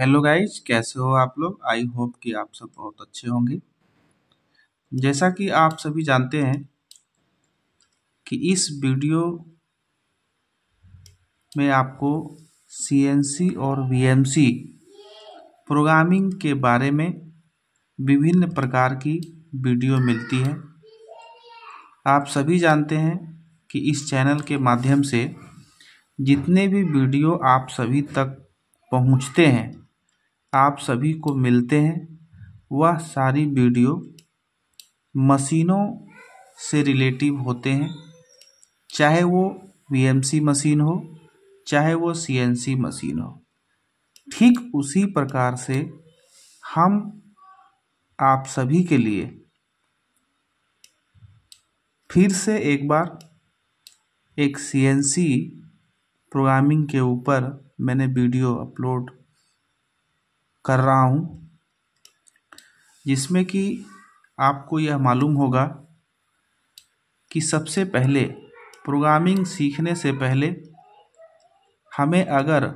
Hello guys कैसे हो आप लोग आई होप कि आप सब बहुत अच्छे होंगे जैसा कि आप सभी जानते हैं कि इस वीडियो में आपको सी और वी प्रोग्रामिंग के बारे में विभिन्न प्रकार की वीडियो मिलती है आप सभी जानते हैं कि इस चैनल के माध्यम से जितने भी वीडियो आप सभी तक पहुंचते हैं आप सभी को मिलते हैं वह सारी वीडियो मशीनों से रिलेटिव होते हैं चाहे वो वीएमसी मशीन हो चाहे वो सीएनसी मशीन हो ठीक उसी प्रकार से हम आप सभी के लिए फिर से एक बार एक सीएनसी प्रोग्रामिंग के ऊपर मैंने वीडियो अपलोड कर रहा हूँ जिसमें कि आपको यह मालूम होगा कि सबसे पहले प्रोग्रामिंग सीखने से पहले हमें अगर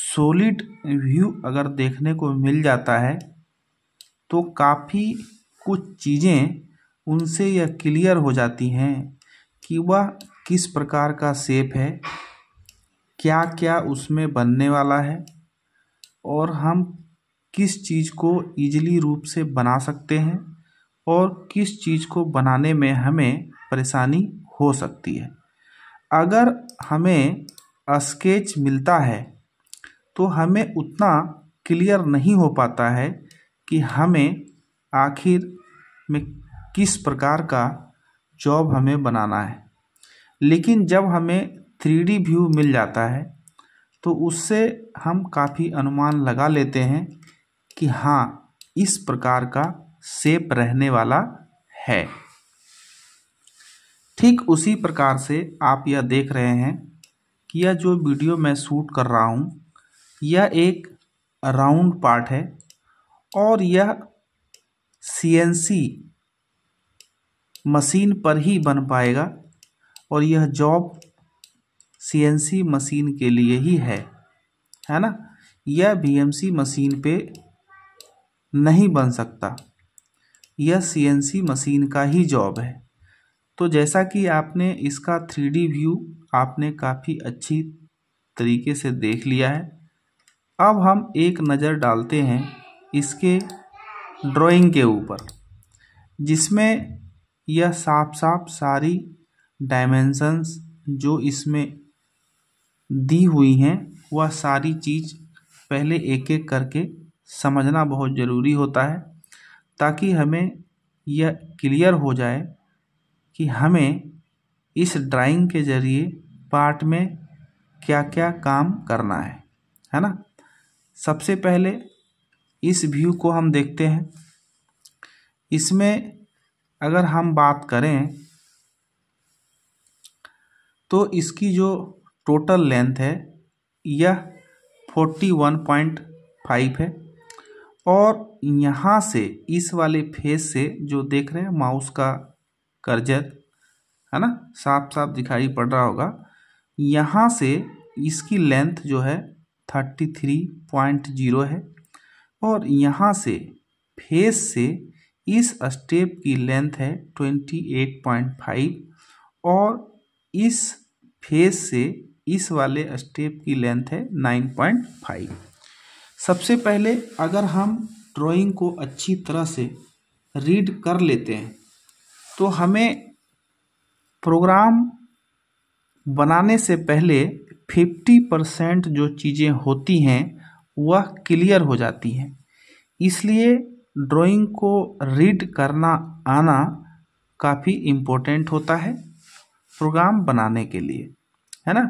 सोलिड व्यू अगर देखने को मिल जाता है तो काफ़ी कुछ चीज़ें उनसे यह क्लियर हो जाती हैं कि वह किस प्रकार का सेप है क्या क्या उसमें बनने वाला है और हम किस चीज़ को ईज़िली रूप से बना सकते हैं और किस चीज़ को बनाने में हमें परेशानी हो सकती है अगर हमें स्केच मिलता है तो हमें उतना क्लियर नहीं हो पाता है कि हमें आखिर में किस प्रकार का जॉब हमें बनाना है लेकिन जब हमें थ्री व्यू मिल जाता है तो उससे हम काफ़ी अनुमान लगा लेते हैं कि हाँ इस प्रकार का सेप रहने वाला है ठीक उसी प्रकार से आप यह देख रहे हैं कि यह जो वीडियो मैं शूट कर रहा हूँ यह एक राउंड पार्ट है और यह सीएनसी मशीन पर ही बन पाएगा और यह जॉब सीएनसी मशीन के लिए ही है है ना यह बीएमसी मशीन पे नहीं बन सकता यह सीएनसी मशीन का ही जॉब है तो जैसा कि आपने इसका थ्री व्यू आपने काफ़ी अच्छी तरीके से देख लिया है अब हम एक नज़र डालते हैं इसके ड्राइंग के ऊपर जिसमें यह साफ साफ सारी डायमेंशंस जो इसमें दी हुई हैं वह सारी चीज़ पहले एक एक करके समझना बहुत ज़रूरी होता है ताकि हमें यह क्लियर हो जाए कि हमें इस ड्राइंग के ज़रिए पार्ट में क्या क्या काम करना है है ना सबसे पहले इस व्यू को हम देखते हैं इसमें अगर हम बात करें तो इसकी जो टोटल लेंथ है यह फोर्टी वन पॉइंट फाइव है और यहाँ से इस वाले फेस से जो देख रहे हैं माउस का कर्जर है ना साफ साफ दिखाई पड़ रहा होगा यहाँ से इसकी लेंथ जो है थर्टी थ्री पॉइंट जीरो है और यहाँ से फेस से इस स्टेप की लेंथ है ट्वेंटी एट पॉइंट फाइव और इस फेस से इस वाले स्टेप की लेंथ है नाइन पॉइंट फाइव सबसे पहले अगर हम ड्राइंग को अच्छी तरह से रीड कर लेते हैं तो हमें प्रोग्राम बनाने से पहले फिफ्टी परसेंट जो चीज़ें होती हैं वह क्लियर हो जाती हैं इसलिए ड्राइंग को रीड करना आना काफ़ी इम्पोर्टेंट होता है प्रोग्राम बनाने के लिए है ना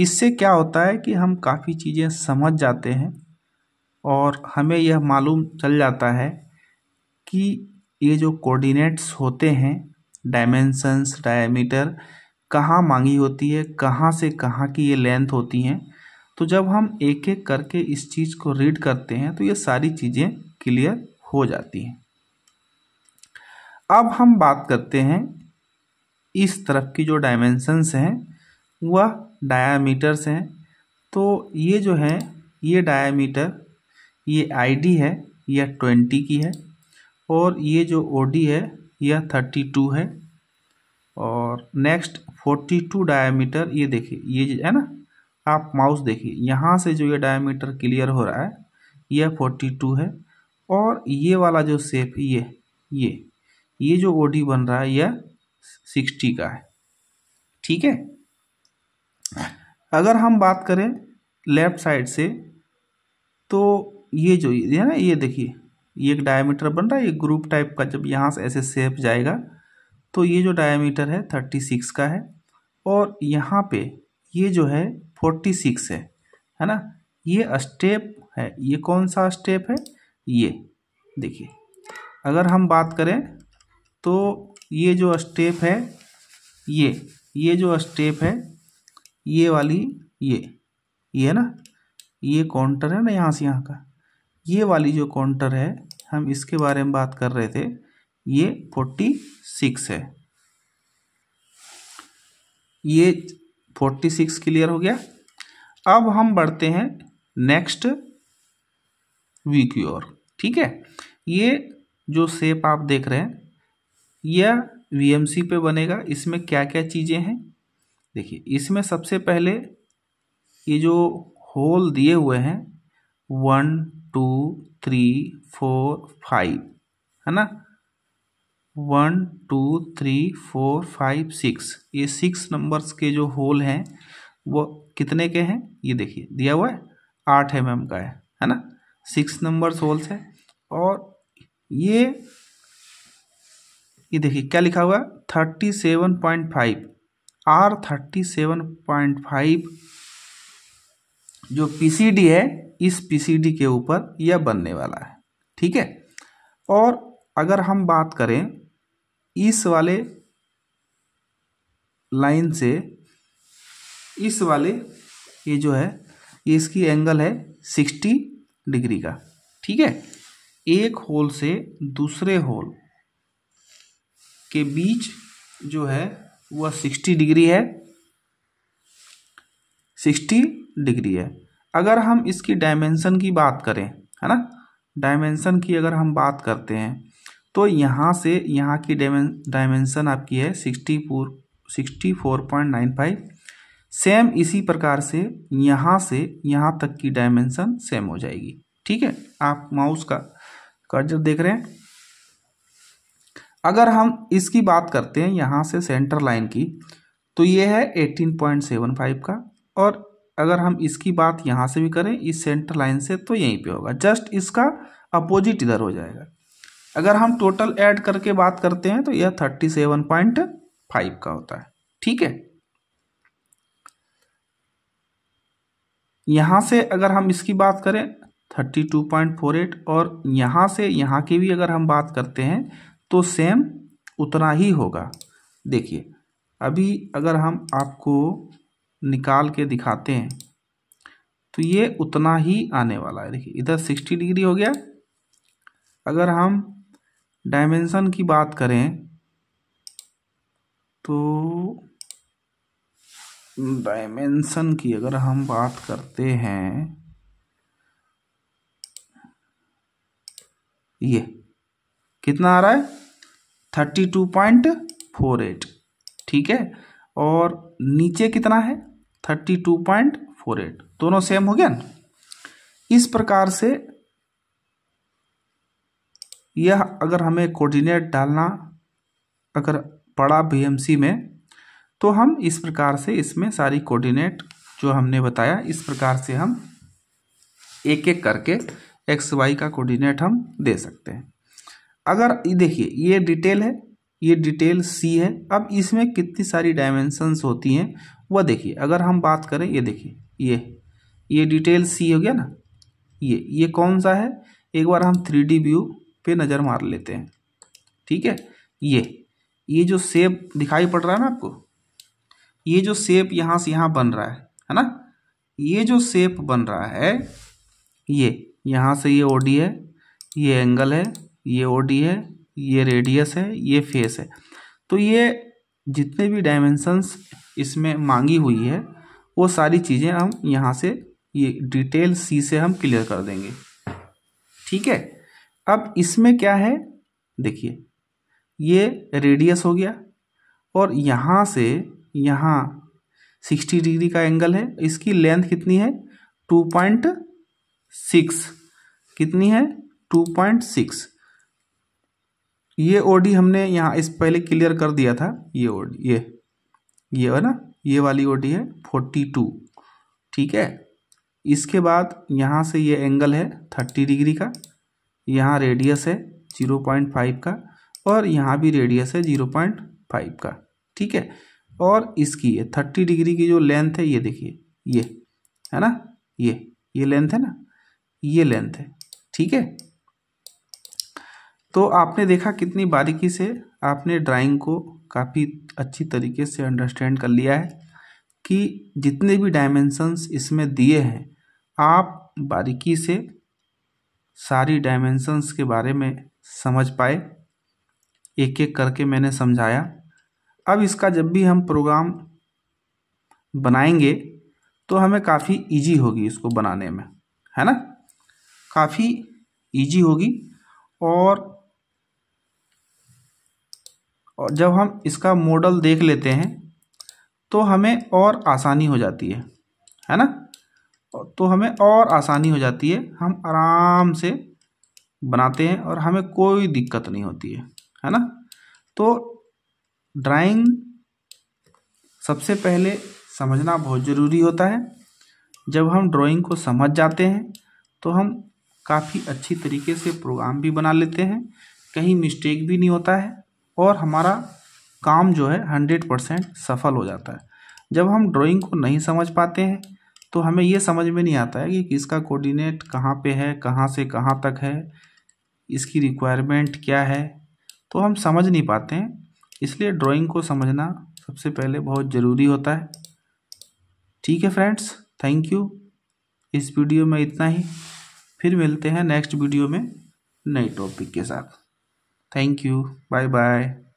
इससे क्या होता है कि हम काफ़ी चीज़ें समझ जाते हैं और हमें यह मालूम चल जाता है कि ये जो कोऑर्डिनेट्स होते हैं डायमेंशंस डायमीटर कहाँ मांगी होती है कहाँ से कहाँ की ये लेंथ होती हैं तो जब हम एक एक करके इस चीज़ को रीड करते हैं तो ये सारी चीज़ें क्लियर हो जाती हैं अब हम बात करते हैं इस तरफ की जो डायमेंशंस हैं वह डायामीटर्स हैं तो ये जो हैं ये डायामीटर ये आईडी है यह ट्वेंटी की है और ये जो ओडी है यह थर्टी टू है और नेक्स्ट फोर्टी टू डायामीटर ये देखिए ये है ना आप माउस देखिए यहाँ से जो ये डायामीटर क्लियर हो रहा है यह फोर्टी टू है और ये वाला जो सेप ये ये ये जो ओडी बन रहा है यह सिक्सटी का है ठीक है अगर हम बात करें लेफ्ट साइड से तो ये जो है ना ये देखिए ये एक डायमीटर बन रहा है ये ग्रुप टाइप का जब यहाँ से ऐसे सेप जाएगा तो ये जो डायमीटर है थर्टी सिक्स का है और यहाँ पे ये जो है फोर्टी सिक्स है है ना ये स्टेप है ये कौन सा स्टेप है ये देखिए अगर हम बात करें तो ये जो स्टेप है ये ये जो स्टेप है ये वाली ये ये है ना ये काउंटर है ना यहाँ से यहाँ का ये वाली जो काउंटर है हम इसके बारे में बात कर रहे थे ये फोर्टी सिक्स है ये फोर्टी सिक्स क्लियर हो गया अब हम बढ़ते हैं नेक्स्ट वी की ओर ठीक है ये जो सेप आप देख रहे हैं यह वी पे बनेगा इसमें क्या क्या चीज़ें हैं देखिए इसमें सबसे पहले ये जो होल दिए हुए हैं one two three four five है ना one two three four five six ये सिक्स नंबर्स के जो होल हैं वो कितने के हैं ये देखिए दिया हुआ है आठ एम एम का है है ना सिक्स नंबर्स होल्स है और ये ये देखिए क्या लिखा हुआ है thirty seven point five or thirty seven point five जो पीसीडी है इस पीसीडी के ऊपर यह बनने वाला है ठीक है और अगर हम बात करें इस वाले लाइन से इस वाले ये जो है ये इसकी एंगल है सिक्सटी डिग्री का ठीक है एक होल से दूसरे होल के बीच जो है वह सिक्सटी डिग्री है सिक्सटी डिग्री है अगर हम इसकी डायमेंशन की बात करें है ना डायमेंशन की अगर हम बात करते हैं तो यहाँ से यहाँ की डायमेंशन आपकी है sixty four sixty four point nine five same इसी प्रकार से यहाँ से यहाँ तक की डायमेंशन सेम हो जाएगी ठीक है आप माउस का कर्जर देख रहे हैं अगर हम इसकी बात करते हैं यहाँ से सेंटर लाइन की तो ये है 18.75 का और अगर हम इसकी बात यहाँ से भी करें इस सेंटर लाइन से तो यहीं पे होगा जस्ट इसका अपोजिट इधर हो जाएगा अगर हम टोटल ऐड करके बात करते हैं तो यह 37.5 का होता है ठीक है यहाँ से अगर हम इसकी बात करें 32.48 और यहाँ से यहाँ की भी अगर हम बात करते हैं तो सेम उतना ही होगा देखिए अभी अगर हम आपको निकाल के दिखाते हैं तो ये उतना ही आने वाला है देखिए इधर सिक्सटी डिग्री हो गया अगर हम डायमेंसन की बात करें तो डायमेंसन की अगर हम बात करते हैं ये कितना आ रहा है thirty two point four eight ठीक है और नीचे कितना है thirty two point four eight दोनों सेम हो गया इस प्रकार से यह अगर हमें कोऑर्डिनेट डालना अगर पड़ा बीएमसी में तो हम इस प्रकार से इसमें सारी कोऑर्डिनेट जो हमने बताया इस प्रकार से हम एक एक करके एक्स वाई का कोऑर्डिनेट हम दे सकते हैं अगर देखिए ये डिटेल है ये डिटेल सी है अब इसमें कितनी सारी डायमेंशंस होती हैं वह देखिए अगर हम बात करें ये देखिए ये ये डिटेल सी हो गया ना ये ये कौन सा है एक बार हम थ्री डी व्यू पे नज़र मार लेते हैं ठीक है ये ये जो सेप दिखाई पड़ रहा है ना आपको ये जो सेप यहाँ से यहाँ बन रहा है है ना ये जो सेप बन रहा है ये यहाँ से ये ओडी है ये एंगल है ये ओ डी है ये रेडियस है ये फेस है तो ये जितने भी डायमेंशंस इसमें मांगी हुई है वो सारी चीज़ें हम यहाँ से ये डिटेल सी से हम क्लियर कर देंगे ठीक है अब इसमें क्या है देखिए ये रेडियस हो गया और यहाँ से यहाँ सिक्सटी डिग्री का एंगल है इसकी लेंथ कितनी है टू पॉइंट सिक्स कितनी है टू पॉइंट सिक्स ये ओडी हमने यहाँ इस पहले क्लियर कर दिया था ये ओडी ये ये है ना ये वाली ओडी है फोर्टी टू ठीक है इसके बाद यहाँ से ये एंगल है थर्टी डिग्री का यहाँ रेडियस है जीरो पॉइंट फाइव का और यहाँ भी रेडियस है जीरो पॉइंट फाइव का ठीक है और इसकी ये थर्टी डिग्री की जो लेंथ है ये देखिए ये है ना ये ये लेंथ है ना ये लेंथ है ठीक है तो आपने देखा कितनी बारीकी से आपने ड्राइंग को काफ़ी अच्छी तरीके से अंडरस्टैंड कर लिया है कि जितने भी डायमेंशंस इसमें दिए हैं आप बारीकी से सारी डायमेंशंस के बारे में समझ पाए एक एक करके मैंने समझाया अब इसका जब भी हम प्रोग्राम बनाएंगे तो हमें काफ़ी इजी होगी इसको बनाने में है ना काफ़ी इजी होगी और और जब हम इसका मॉडल देख लेते हैं तो हमें और आसानी हो जाती है है ना तो हमें और आसानी हो जाती है हम आराम से बनाते हैं और हमें कोई दिक्कत नहीं होती है है ना तो ड्राइंग सबसे पहले समझना बहुत ज़रूरी होता है जब हम ड्राइंग को समझ जाते हैं तो हम काफ़ी अच्छी तरीके से प्रोग्राम भी बना लेते हैं कहीं मिस्टेक भी नहीं होता है और हमारा काम जो है हंड्रेड परसेंट सफल हो जाता है जब हम ड्राइंग को नहीं समझ पाते हैं तो हमें ये समझ में नहीं आता है कि किसका कोऑर्डिनेट कहाँ पे है कहाँ से कहाँ तक है इसकी रिक्वायरमेंट क्या है तो हम समझ नहीं पाते हैं इसलिए ड्राइंग को समझना सबसे पहले बहुत ज़रूरी होता है ठीक है फ्रेंड्स थैंक यू इस वीडियो में इतना ही फिर मिलते हैं नेक्स्ट वीडियो में नए टॉपिक के साथ Thank you. Bye bye.